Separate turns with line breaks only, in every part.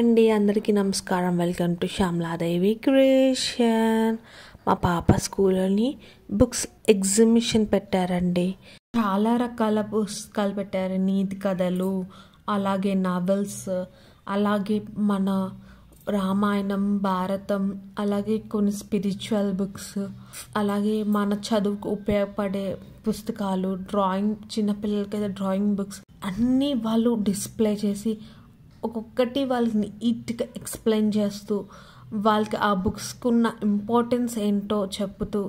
అండి అందరికీ నమస్కారం వెల్కమ్ టు శ్యామలాదేవి క్రియేషన్ మా పాప స్కూల్లోని బుక్స్ ఎగ్జిబిషన్ పెట్టారండి చాలా రకాల పుస్తకాలు పెట్టారు నీతి కథలు అలాగే నవల్స్ అలాగే మన రామాయణం భారతం అలాగే కొన్ని స్పిరిచువల్ బుక్స్ అలాగే మన చదువుకు ఉపయోగపడే పుస్తకాలు డ్రాయింగ్ చిన్నపిల్లలకైతే డ్రాయింగ్ బుక్స్ అన్నీ వాళ్ళు డిస్ప్లే చేసి ఒక్కొక్కటి వాళ్ళకి నీట్గా ఎక్స్ప్లెయిన్ చేస్తూ వాళ్ళకి ఆ బుక్స్కి ఉన్న ఇంపార్టెన్స్ ఏంటో చెప్తూ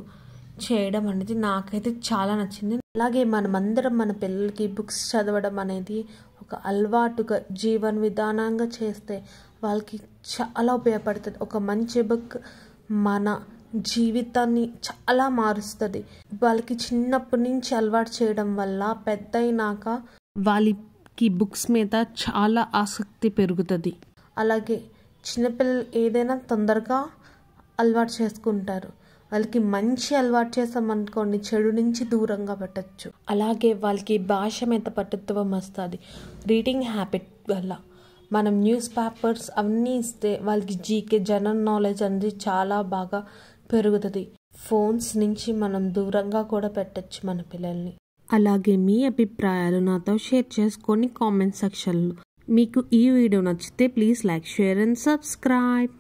చేయడం అనేది నాకైతే చాలా నచ్చింది అలాగే మనమందరం మన పిల్లలకి బుక్స్ చదవడం అనేది ఒక అలవాటుగా జీవన విధానంగా చేస్తే వాళ్ళకి చాలా ఉపయోగపడుతుంది ఒక మంచి బుక్ మన జీవితాన్ని చాలా మారుస్తుంది వాళ్ళకి చిన్నప్పటి నుంచి అలవాటు చేయడం వల్ల పెద్ద అయినాక వాళ్ళ కి బుక్స్ మీద చాలా ఆసక్తి పెరుగుతుంది అలాగే చిన్నపిల్లలు ఏదైనా తొందరగా అలవాటు చేసుకుంటారు వాళ్ళకి మంచి అలవాటు చేసామనుకోండి చెడు నుంచి దూరంగా పెట్టచ్చు అలాగే వాళ్ళకి భాష మీద పట్టుత్వం వస్తుంది రీడింగ్ హ్యాబిట్ వల్ల మనం న్యూస్ పేపర్స్ అన్నీ ఇస్తే వాళ్ళకి జీకే జనరల్ నాలెడ్జ్ అనేది చాలా బాగా పెరుగుతుంది ఫోన్స్ నుంచి మనం దూరంగా కూడా పెట్టచ్చు మన పిల్లల్ని అలాగే మీ అభిప్రాయాలు నాతో షేర్ చేసుకొని కామెంట్ సెక్షన్లో మీకు ఈ వీడియో నచ్చితే please like share and subscribe